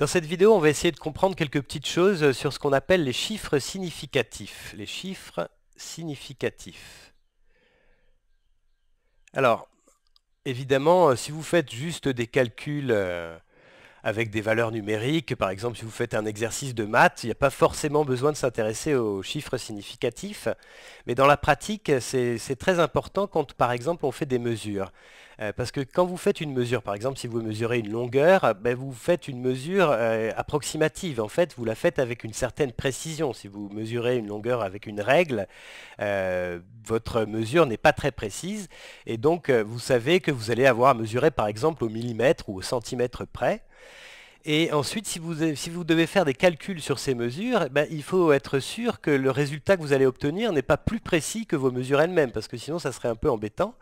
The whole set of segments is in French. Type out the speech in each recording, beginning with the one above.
Dans cette vidéo, on va essayer de comprendre quelques petites choses sur ce qu'on appelle les chiffres significatifs. Les chiffres significatifs. Alors, évidemment, euh, si vous faites juste des calculs euh, avec des valeurs numériques. Par exemple, si vous faites un exercice de maths, il n'y a pas forcément besoin de s'intéresser aux chiffres significatifs. Mais dans la pratique, c'est très important quand, par exemple, on fait des mesures. Euh, parce que quand vous faites une mesure, par exemple, si vous mesurez une longueur, ben, vous faites une mesure euh, approximative. En fait, vous la faites avec une certaine précision. Si vous mesurez une longueur avec une règle, euh, votre mesure n'est pas très précise. Et donc, vous savez que vous allez avoir à mesurer, par exemple, au millimètre ou au centimètre près. Et ensuite, si vous, devez faire des calculs sur ces mesures, eh ben, il faut être sûr que le résultat que vous allez obtenir n'est pas plus précis que vos mesures elles-mêmes, parce que sinon, ça serait un peu embêtant.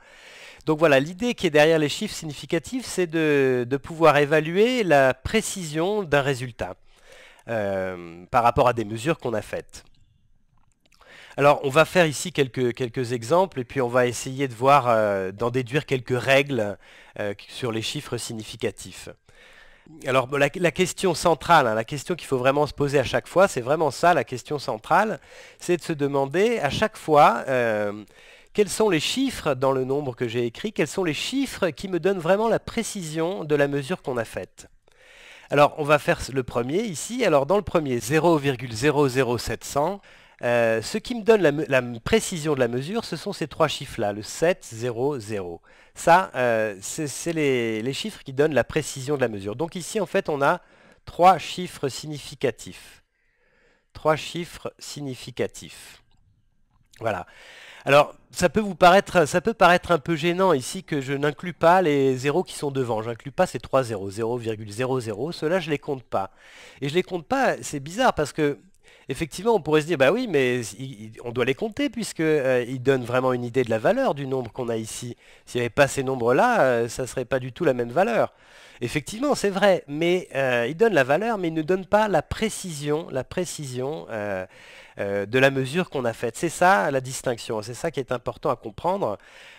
Donc voilà, l'idée qui est derrière les chiffres significatifs, c'est de, pouvoir évaluer la précision d'un résultat euh, par rapport à des mesures qu'on a faites. Alors, on va faire ici quelques, exemples et puis on va essayer de voir, euh, d'en déduire quelques règles euh, sur les chiffres significatifs alors la, question centrale, hein, la question qu'il faut vraiment se poser à chaque fois, c'est vraiment ça la question centrale, c'est de se demander à chaque fois euh, quels sont les chiffres dans le nombre que j'ai écrit, quels sont les chiffres qui me donnent vraiment la précision de la mesure qu'on a faite. Alors on va faire le premier ici, alors dans le premier 0,00700, euh, ce qui me donne la, précision de la mesure, ce sont ces trois chiffres-là, le 7, 0, 0. Ça, euh, c'est les, chiffres qui donnent la précision de la mesure. Donc ici, en fait, on a trois chiffres significatifs. Trois chiffres significatifs. Voilà. Alors, ça peut vous paraître, ça peut paraître un peu gênant ici que je n'inclus pas les zéros qui sont devant. Je n'inclus pas ces trois zéros, 0,00. Ceux-là, je ne les compte pas. Et je ne les compte pas, c'est bizarre parce que effectivement, on pourrait se dire, bah oui, mais on doit les compter puisqu'ils euh, donnent vraiment une idée de la valeur du nombre qu'on a ici. S'il n'y avait pas ces nombres-là, euh, ça ne serait pas du tout la même valeur. Effectivement, c'est vrai, mais euh, ils donnent la valeur, mais ils ne donnent pas la précision, la précision de la mesure qu'on a faite. C'est ça la distinction, c'est ça qui est important à comprendre.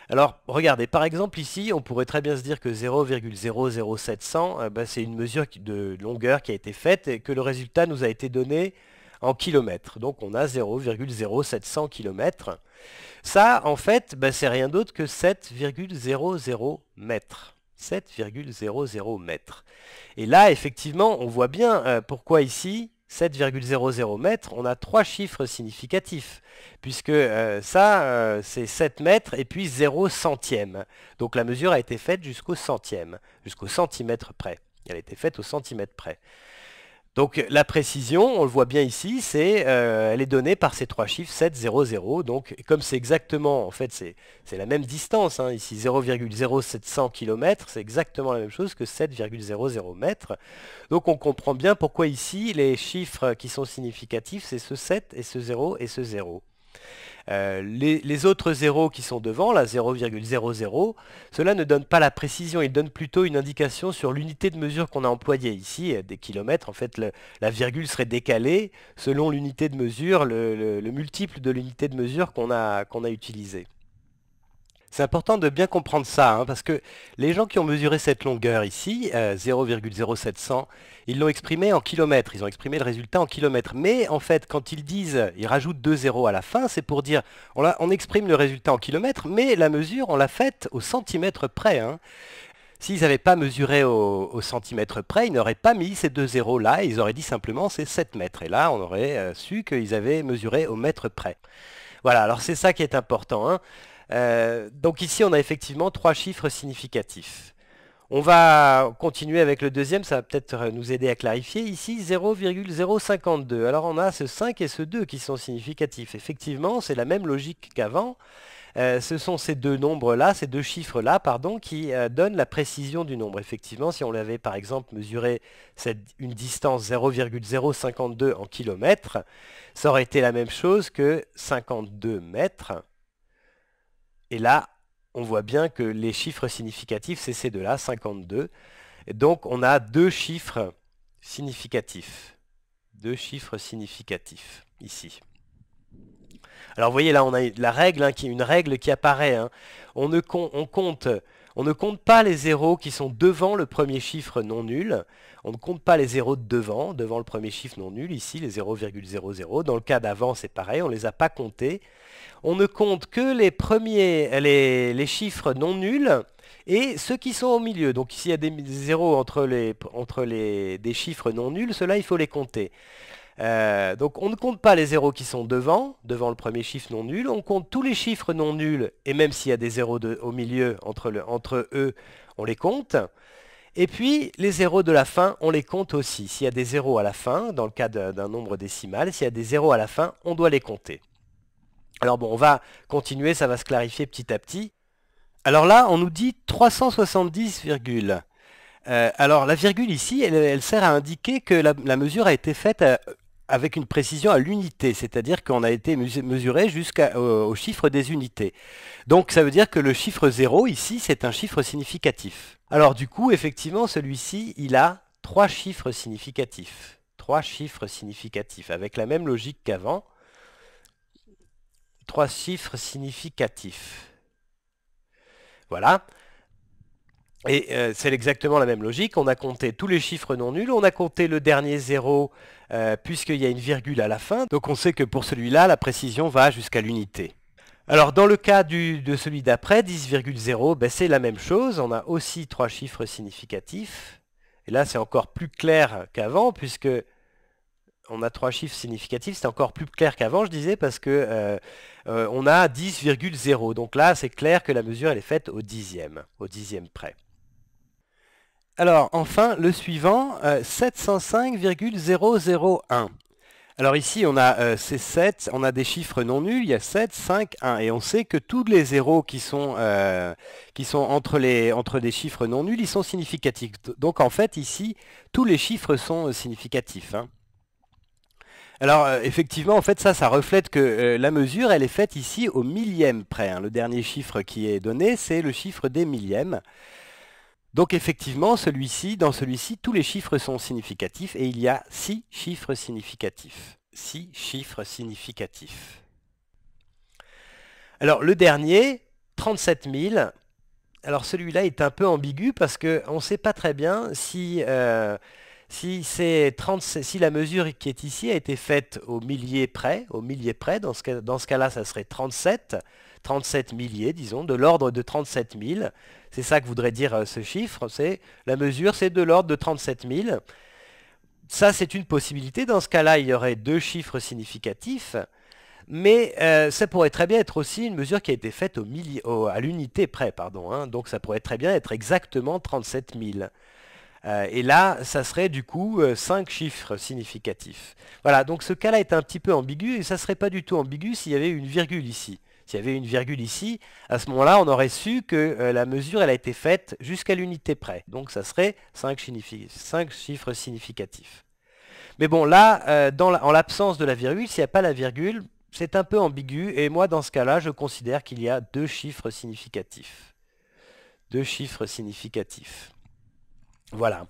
Alors, regardez, par exemple ici, on pourrait très bien se dire que 0,00700, bah, c'est une mesure de longueur qui a été faite et que le résultat nous a été donné en kilomètres. Donc on a 0,0700 km. Ça, en fait, ben, c'est rien d'autre que 7,00 mètres. 7,00 mètres. Et là, effectivement, on voit bien euh, pourquoi ici, 7,00 mètres, on a trois chiffres significatifs, puisque euh, ça, euh, c'est 7 mètres et puis 0 centième. Donc la mesure a été faite jusqu'au centième, jusqu'au centimètre près. Elle a été faite au centimètre près. Donc euh, la précision, on le voit bien ici, euh, elle est donnée par ces trois chiffres 7, 0, 0. Donc comme c'est exactement, en fait c'est la même distance, hein, ici 0,0700 km, c'est exactement la même chose que 7,00 m. Donc on comprend bien pourquoi ici les chiffres qui sont significatifs, c'est ce 7 et ce 0 et ce 0. Euh, les, autres zéros qui sont devant, la 0,00, cela ne donne pas la précision, il donne plutôt une indication sur l'unité de mesure qu'on a employée ici, euh, des kilomètres, en fait la virgule serait décalée selon l'unité de mesure, le, multiple de l'unité de mesure qu'on a, qu'on a utilisée. C'est important de bien comprendre ça, hein, parce que les gens qui ont mesuré cette longueur ici, 0,0700, euh, ils l'ont exprimé en kilomètres, ils ont exprimé le résultat en kilomètres. Mais en fait, quand ils disent, ils rajoutent deux zéros à la fin, c'est pour dire, on, exprime le résultat en kilomètres, mais la mesure, on l'a faite au centimètre près. Hein. S'ils n'avaient pas mesuré au, centimètre près, ils n'auraient pas mis ces deux zéros là, ils auraient dit simplement c'est 7 mètres. Et là, on aurait euh, su qu'ils avaient mesuré au mètre près. Voilà, alors c'est ça qui est important. Hein. Euh, donc ici, on a effectivement trois chiffres significatifs. On va continuer avec le deuxième, ça va peut-être nous aider à clarifier. Ici, 0,052. Alors on a ce 5 et ce 2 qui sont significatifs. Effectivement, c'est la même logique qu'avant. Euh, ce sont ces deux nombres-là, ces deux chiffres-là, pardon, qui euh, donnent la précision du nombre. Effectivement, si on l'avait par exemple mesuré une distance 0,052 en kilomètres, ça aurait été la même chose que 52 mètres. Et là, on voit bien que les chiffres significatifs, c'est ces deux-là, 52. donc, on a deux chiffres significatifs. Deux chiffres significatifs, ici. Alors, vous voyez, là, on a la règle, hein, une règle qui apparaît. Hein. On, ne on compte on ne compte pas les zéros qui sont devant le premier chiffre non nul. On ne compte pas les zéros de devant, devant le premier chiffre non nul, ici les 0,00. Dans le cas d'avant, c'est pareil, on ne les a pas comptés. On ne compte que les, premiers, les, les chiffres non nuls et ceux qui sont au milieu. Donc ici, il y a des zéros entre, les, entre les, chiffres non nuls, ceux-là, il faut les compter. Euh, donc on ne compte pas les zéros qui sont devant, devant le premier chiffre non nul. On compte tous les chiffres non nuls, et même s'il y a des zéros au milieu entre, eux, on les compte. Et puis, les zéros de la fin, on les compte aussi. S'il y a des zéros à la fin, dans le cas d'un nombre décimal, s'il y a des zéros à la fin, on doit les compter. Alors bon, on va continuer, ça va se clarifier petit à petit. Alors là, on nous dit 370, euh, alors la virgule ici, elle, sert à indiquer que la, la mesure a été faite euh, avec une précision à l'unité, c'est-à-dire qu'on a été mesuré jusqu'au euh, chiffre des unités. Donc ça veut dire que le chiffre 0 ici, c'est un chiffre significatif. Alors du coup, effectivement, celui-ci, il a trois chiffres significatifs. Trois chiffres significatifs, avec la même logique qu'avant. Trois chiffres significatifs. Voilà. Et euh, c'est exactement la même logique, on a compté tous les chiffres non nuls, on a compté le dernier zéro euh, puisqu'il y a une virgule à la fin, donc on sait que pour celui-là, la précision va jusqu'à l'unité. Alors dans le cas de celui d'après, 10,0, ben, c'est la même chose, on a aussi trois chiffres significatifs, et là c'est encore plus clair qu'avant, puisque on a trois chiffres significatifs, c'est encore plus clair qu'avant, je disais, parce que euh, on a 10,0. Donc là, c'est clair que la mesure, elle est faite au dixième, au dixième près. Alors enfin, le suivant, 705,001. Euh, Alors ici, on a euh, ces 7, on a des chiffres non nuls, il y a 7, 5, 1. Et on sait que tous les zéros qui sont, euh, entre, les, des chiffres non nuls, ils sont significatifs. Donc en fait, ici, tous les chiffres sont significatifs. Hein. Alors effectivement, en fait, ça, ça reflète que la mesure, elle est faite ici au millième près. Hein. Le dernier chiffre qui est donné, c'est le chiffre des millièmes. Donc effectivement, celui-ci, dans celui-ci, tous les chiffres sont significatifs et il y a 6 chiffres significatifs. 6 chiffres significatifs. Alors le dernier, 37 000. Alors celui-là est un peu ambigu parce qu'on ne sait pas très bien si... Euh, si, la mesure qui est ici a été faite au millier près, au millier près, dans ce, cas, là ça serait 37, milliers, disons, de l'ordre de 37 000. C'est ça que voudrait dire euh, ce chiffre. C'est La mesure, c'est de l'ordre de 37 000. Ça, c'est une possibilité. Dans ce cas-là, il y aurait deux chiffres significatifs. Mais euh, ça pourrait très bien être aussi une mesure qui a été faite au à l'unité près. pardon. Hein. Donc ça pourrait très bien être exactement 37 000. Euh, et là, ça serait du coup 5 euh, chiffres significatifs. Voilà, donc ce cas-là est un petit peu ambigu et ça ne serait pas du tout ambigu s'il y avait une virgule ici. S'il y avait une virgule ici, à ce moment-là, on aurait su que euh, la mesure elle a été faite jusqu'à l'unité près. Donc ça serait 5, chiffres significatifs. Mais bon, là, en l'absence de la virgule, s'il n'y a pas la virgule, c'est un peu ambigu, et moi, dans ce cas-là, je considère qu'il y a deux chiffres significatifs. Deux chiffres significatifs. Voilà.